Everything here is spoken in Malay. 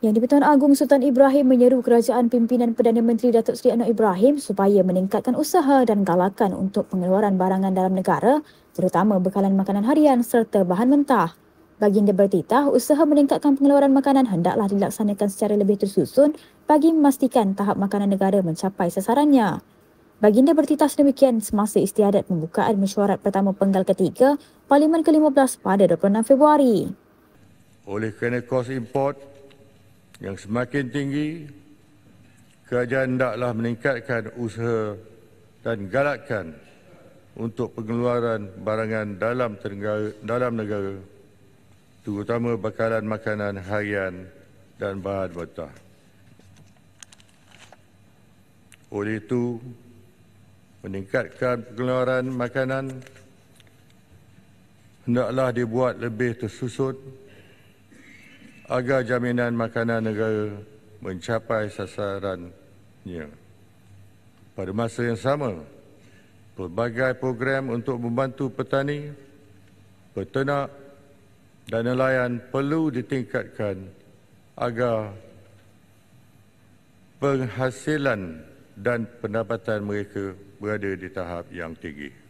Yang di-Pertuan Agong Sultan Ibrahim menyeru kerajaan pimpinan Perdana Menteri Datuk Seri Anwar Ibrahim supaya meningkatkan usaha dan galakan untuk pengeluaran barangan dalam negara, terutama bekalan makanan harian serta bahan mentah. Baginda bertitah, usaha meningkatkan pengeluaran makanan hendaklah dilaksanakan secara lebih tersusun bagi memastikan tahap makanan negara mencapai sasarannya. Baginda bertitah demikian semasa istiadat pembukaan mesyuarat pertama penggal ketiga Parlimen ke-15 pada 26 Februari. Oleh kerana kos import yang semakin tinggi, kerajaan hendaklah meningkatkan usaha dan galakkan untuk pengeluaran barangan dalam, tenggara, dalam negara, terutama bakalan makanan harian dan bahan betah. Oleh itu, meningkatkan pengeluaran makanan hendaklah dibuat lebih tersusun agar jaminan makanan negara mencapai sasarannya. Pada masa yang sama, pelbagai program untuk membantu petani, peternak dan nelayan perlu ditingkatkan agar penghasilan dan pendapatan mereka berada di tahap yang tinggi.